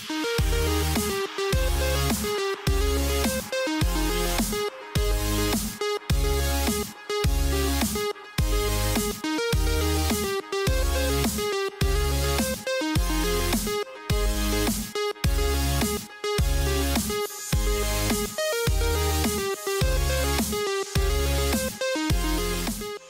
Thank you.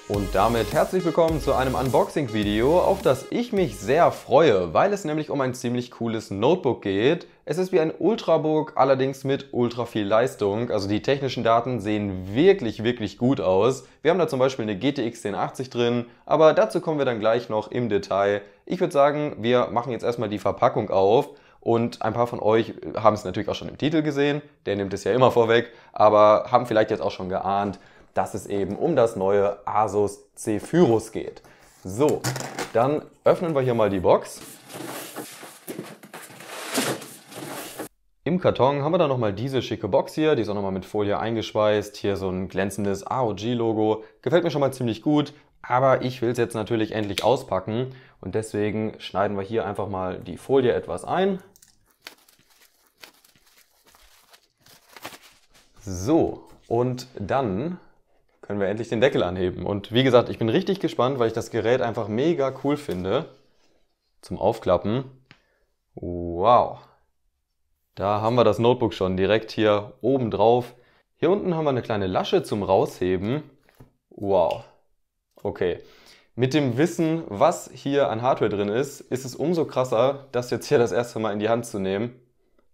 Und damit herzlich willkommen zu einem Unboxing-Video, auf das ich mich sehr freue, weil es nämlich um ein ziemlich cooles Notebook geht. Es ist wie ein Ultrabook, allerdings mit ultra viel Leistung. Also die technischen Daten sehen wirklich, wirklich gut aus. Wir haben da zum Beispiel eine GTX 1080 drin, aber dazu kommen wir dann gleich noch im Detail. Ich würde sagen, wir machen jetzt erstmal die Verpackung auf. Und ein paar von euch haben es natürlich auch schon im Titel gesehen, der nimmt es ja immer vorweg, aber haben vielleicht jetzt auch schon geahnt, dass es eben um das neue Asus Zephyrus geht. So, dann öffnen wir hier mal die Box. Im Karton haben wir dann nochmal diese schicke Box hier, die ist auch nochmal mit Folie eingeschweißt, hier so ein glänzendes AOG-Logo, gefällt mir schon mal ziemlich gut, aber ich will es jetzt natürlich endlich auspacken und deswegen schneiden wir hier einfach mal die Folie etwas ein. So, und dann können wir endlich den Deckel anheben. Und wie gesagt, ich bin richtig gespannt, weil ich das Gerät einfach mega cool finde. Zum Aufklappen. Wow. Da haben wir das Notebook schon direkt hier oben drauf. Hier unten haben wir eine kleine Lasche zum Rausheben. Wow. Okay. Mit dem Wissen, was hier an Hardware drin ist, ist es umso krasser, das jetzt hier das erste Mal in die Hand zu nehmen.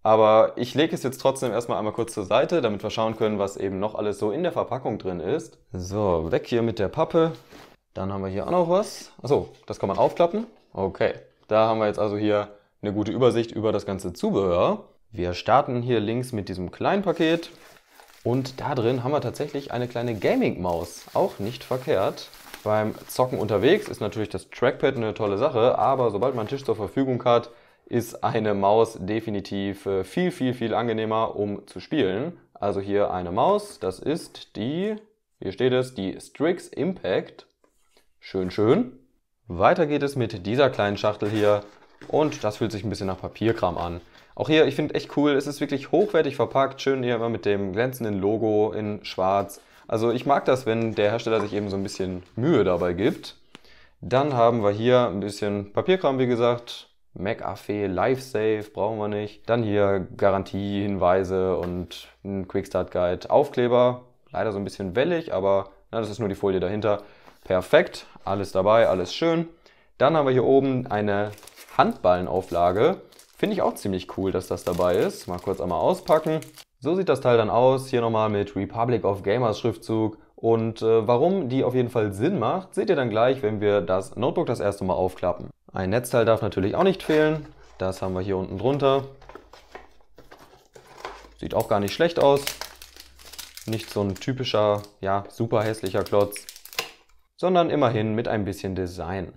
Aber ich lege es jetzt trotzdem erstmal einmal kurz zur Seite, damit wir schauen können, was eben noch alles so in der Verpackung drin ist. So, weg hier mit der Pappe. Dann haben wir hier auch noch was. Achso, das kann man aufklappen. Okay, da haben wir jetzt also hier eine gute Übersicht über das ganze Zubehör. Wir starten hier links mit diesem kleinen Paket. Und da drin haben wir tatsächlich eine kleine Gaming-Maus. Auch nicht verkehrt. Beim Zocken unterwegs ist natürlich das Trackpad eine tolle Sache, aber sobald man einen Tisch zur Verfügung hat, ist eine Maus definitiv äh, viel, viel, viel angenehmer, um zu spielen. Also hier eine Maus, das ist die, hier steht es, die Strix Impact. Schön, schön. Weiter geht es mit dieser kleinen Schachtel hier und das fühlt sich ein bisschen nach Papierkram an. Auch hier, ich finde echt cool, es ist wirklich hochwertig verpackt, schön hier immer mit dem glänzenden Logo in schwarz. Also ich mag das, wenn der Hersteller sich eben so ein bisschen Mühe dabei gibt. Dann haben wir hier ein bisschen Papierkram, wie gesagt, McAfee, LifeSafe brauchen wir nicht. Dann hier Garantiehinweise und ein Quickstart-Guide. Aufkleber, leider so ein bisschen wellig, aber na, das ist nur die Folie dahinter. Perfekt, alles dabei, alles schön. Dann haben wir hier oben eine Handballenauflage. Finde ich auch ziemlich cool, dass das dabei ist. Mal kurz einmal auspacken. So sieht das Teil dann aus. Hier nochmal mit Republic of Gamers Schriftzug und äh, warum die auf jeden Fall Sinn macht, seht ihr dann gleich, wenn wir das Notebook das erste Mal aufklappen. Ein Netzteil darf natürlich auch nicht fehlen. Das haben wir hier unten drunter. Sieht auch gar nicht schlecht aus. Nicht so ein typischer, ja, super hässlicher Klotz, sondern immerhin mit ein bisschen Design.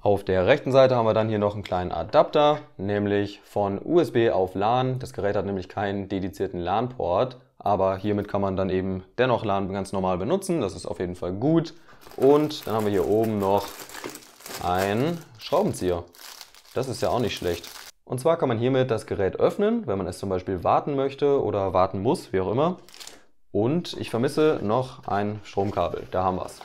Auf der rechten Seite haben wir dann hier noch einen kleinen Adapter, nämlich von USB auf LAN. Das Gerät hat nämlich keinen dedizierten LAN-Port, aber hiermit kann man dann eben dennoch LAN ganz normal benutzen. Das ist auf jeden Fall gut. Und dann haben wir hier oben noch einen Schraubenzieher. Das ist ja auch nicht schlecht. Und zwar kann man hiermit das Gerät öffnen, wenn man es zum Beispiel warten möchte oder warten muss, wie auch immer. Und ich vermisse noch ein Stromkabel. Da haben wir es.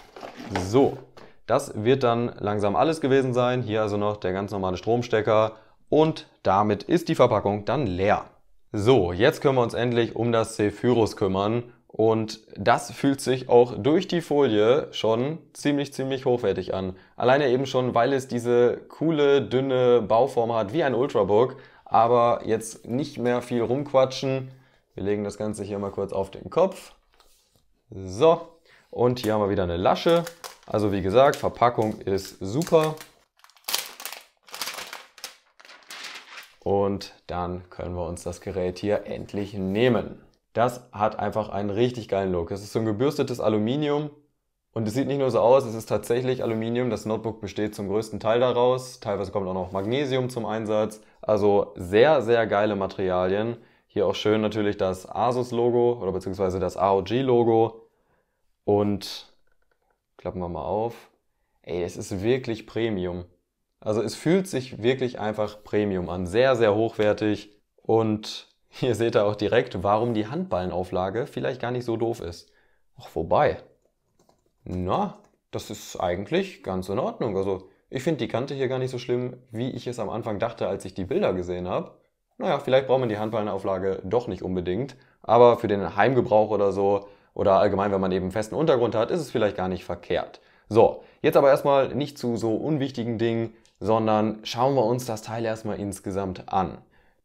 So, das wird dann langsam alles gewesen sein. Hier also noch der ganz normale Stromstecker. Und damit ist die Verpackung dann leer. So, jetzt können wir uns endlich um das Cephyrus kümmern und das fühlt sich auch durch die Folie schon ziemlich, ziemlich hochwertig an. Alleine eben schon, weil es diese coole, dünne Bauform hat, wie ein Ultrabook, aber jetzt nicht mehr viel rumquatschen. Wir legen das Ganze hier mal kurz auf den Kopf. So, und hier haben wir wieder eine Lasche. Also wie gesagt, Verpackung ist super. und dann können wir uns das Gerät hier endlich nehmen. Das hat einfach einen richtig geilen Look. Es ist so ein gebürstetes Aluminium und es sieht nicht nur so aus, es ist tatsächlich Aluminium. Das Notebook besteht zum größten Teil daraus. Teilweise kommt auch noch Magnesium zum Einsatz. Also sehr, sehr geile Materialien. Hier auch schön natürlich das Asus-Logo oder beziehungsweise das AOG-Logo. Und klappen wir mal auf. Ey, es ist wirklich Premium. Also es fühlt sich wirklich einfach Premium an, sehr, sehr hochwertig und hier seht ihr auch direkt, warum die Handballenauflage vielleicht gar nicht so doof ist. Ach, wobei. Na, das ist eigentlich ganz in Ordnung. Also ich finde die Kante hier gar nicht so schlimm, wie ich es am Anfang dachte, als ich die Bilder gesehen habe. Naja, vielleicht braucht man die Handballenauflage doch nicht unbedingt, aber für den Heimgebrauch oder so oder allgemein, wenn man eben festen Untergrund hat, ist es vielleicht gar nicht verkehrt. So, jetzt aber erstmal nicht zu so unwichtigen Dingen sondern schauen wir uns das Teil erstmal insgesamt an.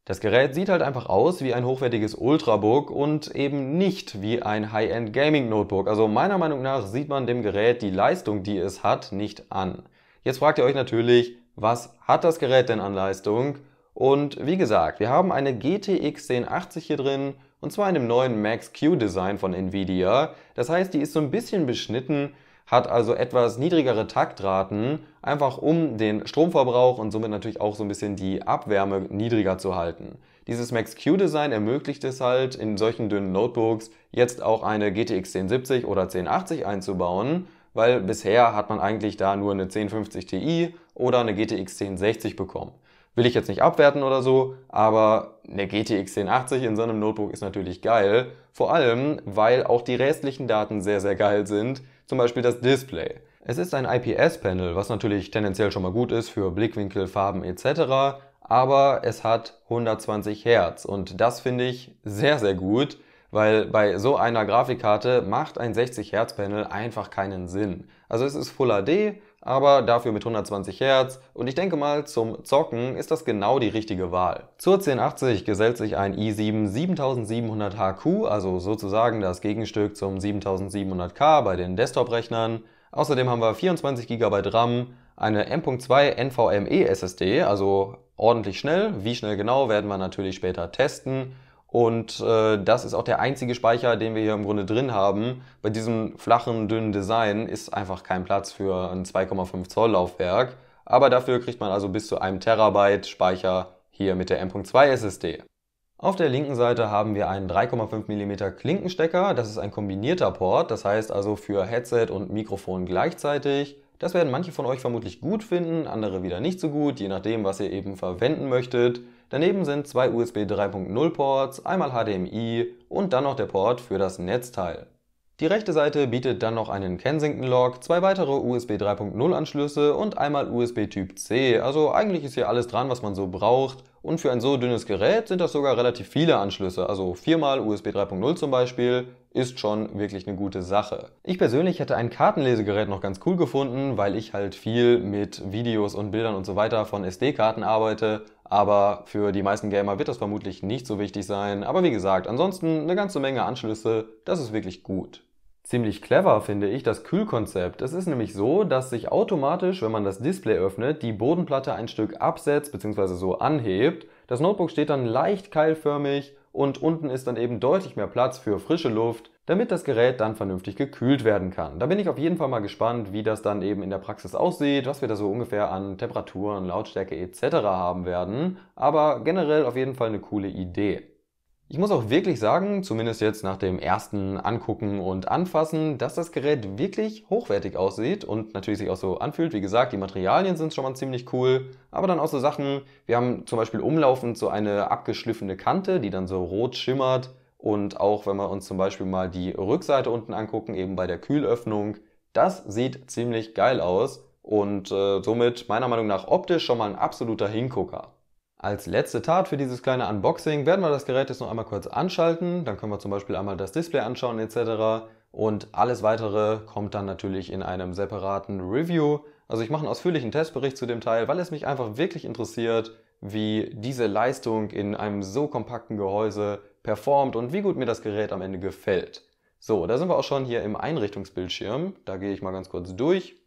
Das Gerät sieht halt einfach aus wie ein hochwertiges Ultrabook und eben nicht wie ein High-End Gaming Notebook. Also meiner Meinung nach sieht man dem Gerät die Leistung, die es hat, nicht an. Jetzt fragt ihr euch natürlich, was hat das Gerät denn an Leistung? Und wie gesagt, wir haben eine GTX 1080 hier drin und zwar in dem neuen Max-Q Design von Nvidia. Das heißt, die ist so ein bisschen beschnitten hat also etwas niedrigere Taktraten, einfach um den Stromverbrauch und somit natürlich auch so ein bisschen die Abwärme niedriger zu halten. Dieses Max-Q-Design ermöglicht es halt, in solchen dünnen Notebooks jetzt auch eine GTX 1070 oder 1080 einzubauen, weil bisher hat man eigentlich da nur eine 1050 Ti oder eine GTX 1060 bekommen. Will ich jetzt nicht abwerten oder so, aber eine GTX 1080 in so einem Notebook ist natürlich geil. Vor allem, weil auch die restlichen Daten sehr, sehr geil sind, zum Beispiel das Display. Es ist ein IPS-Panel, was natürlich tendenziell schon mal gut ist für Blickwinkel, Farben etc., aber es hat 120 Hertz und das finde ich sehr, sehr gut, weil bei so einer Grafikkarte macht ein 60 Hertz Panel einfach keinen Sinn. Also es ist Full HD aber dafür mit 120 Hertz und ich denke mal, zum Zocken ist das genau die richtige Wahl. Zur 1080 gesellt sich ein i7 7700 HQ, also sozusagen das Gegenstück zum 7700K bei den Desktop-Rechnern. Außerdem haben wir 24 GB RAM, eine M.2 NVMe SSD, also ordentlich schnell. Wie schnell genau werden wir natürlich später testen und äh, das ist auch der einzige Speicher, den wir hier im Grunde drin haben. Bei diesem flachen, dünnen Design ist einfach kein Platz für ein 2,5 Zoll Laufwerk. Aber dafür kriegt man also bis zu einem Terabyte Speicher hier mit der M.2 SSD. Auf der linken Seite haben wir einen 3,5 mm Klinkenstecker. Das ist ein kombinierter Port, das heißt also für Headset und Mikrofon gleichzeitig. Das werden manche von euch vermutlich gut finden, andere wieder nicht so gut, je nachdem, was ihr eben verwenden möchtet. Daneben sind zwei USB 3.0 Ports, einmal HDMI und dann noch der Port für das Netzteil. Die rechte Seite bietet dann noch einen Kensington-Log, zwei weitere USB 3.0 Anschlüsse und einmal USB Typ C. Also eigentlich ist hier alles dran, was man so braucht. Und für ein so dünnes Gerät sind das sogar relativ viele Anschlüsse, also viermal USB 3.0 zum Beispiel ist schon wirklich eine gute Sache. Ich persönlich hätte ein Kartenlesegerät noch ganz cool gefunden, weil ich halt viel mit Videos und Bildern und so weiter von SD-Karten arbeite. Aber für die meisten Gamer wird das vermutlich nicht so wichtig sein. Aber wie gesagt, ansonsten eine ganze Menge Anschlüsse, das ist wirklich gut. Ziemlich clever finde ich das Kühlkonzept. Es ist nämlich so, dass sich automatisch, wenn man das Display öffnet, die Bodenplatte ein Stück absetzt bzw. so anhebt. Das Notebook steht dann leicht keilförmig und unten ist dann eben deutlich mehr Platz für frische Luft, damit das Gerät dann vernünftig gekühlt werden kann. Da bin ich auf jeden Fall mal gespannt, wie das dann eben in der Praxis aussieht, was wir da so ungefähr an Temperaturen, Lautstärke etc. haben werden. Aber generell auf jeden Fall eine coole Idee. Ich muss auch wirklich sagen, zumindest jetzt nach dem ersten Angucken und Anfassen, dass das Gerät wirklich hochwertig aussieht und natürlich sich auch so anfühlt. Wie gesagt, die Materialien sind schon mal ziemlich cool, aber dann auch so Sachen, wir haben zum Beispiel umlaufend so eine abgeschliffene Kante, die dann so rot schimmert und auch wenn wir uns zum Beispiel mal die Rückseite unten angucken, eben bei der Kühlöffnung, das sieht ziemlich geil aus und äh, somit meiner Meinung nach optisch schon mal ein absoluter Hingucker. Als letzte Tat für dieses kleine Unboxing werden wir das Gerät jetzt noch einmal kurz anschalten. Dann können wir zum Beispiel einmal das Display anschauen etc. Und alles weitere kommt dann natürlich in einem separaten Review. Also ich mache einen ausführlichen Testbericht zu dem Teil, weil es mich einfach wirklich interessiert, wie diese Leistung in einem so kompakten Gehäuse performt und wie gut mir das Gerät am Ende gefällt. So, da sind wir auch schon hier im Einrichtungsbildschirm. Da gehe ich mal ganz kurz durch.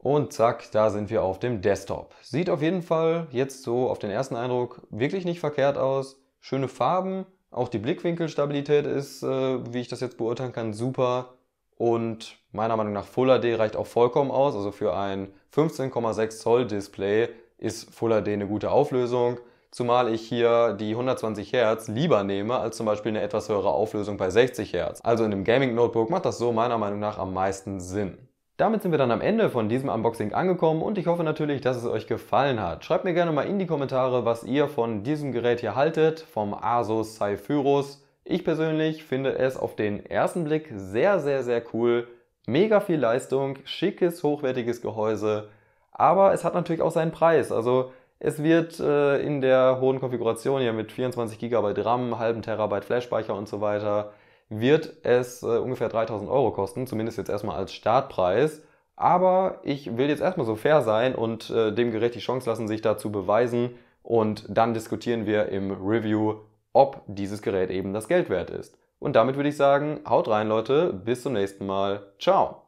Und zack, da sind wir auf dem Desktop. Sieht auf jeden Fall jetzt so auf den ersten Eindruck wirklich nicht verkehrt aus. Schöne Farben, auch die Blickwinkelstabilität ist, äh, wie ich das jetzt beurteilen kann, super. Und meiner Meinung nach Full HD reicht auch vollkommen aus. Also für ein 15,6 Zoll Display ist Full HD eine gute Auflösung. Zumal ich hier die 120 Hertz lieber nehme als zum Beispiel eine etwas höhere Auflösung bei 60 Hertz. Also in einem Gaming-Notebook macht das so meiner Meinung nach am meisten Sinn. Damit sind wir dann am Ende von diesem Unboxing angekommen und ich hoffe natürlich, dass es euch gefallen hat. Schreibt mir gerne mal in die Kommentare, was ihr von diesem Gerät hier haltet, vom Asus Cypherus. Ich persönlich finde es auf den ersten Blick sehr, sehr, sehr cool. Mega viel Leistung, schickes, hochwertiges Gehäuse, aber es hat natürlich auch seinen Preis. Also es wird äh, in der hohen Konfiguration hier mit 24 GB RAM, halben Terabyte Flashspeicher und so weiter wird es äh, ungefähr 3000 Euro kosten, zumindest jetzt erstmal als Startpreis. Aber ich will jetzt erstmal so fair sein und äh, dem Gerät die Chance lassen, sich dazu beweisen. Und dann diskutieren wir im Review, ob dieses Gerät eben das Geld wert ist. Und damit würde ich sagen, haut rein Leute, bis zum nächsten Mal. Ciao.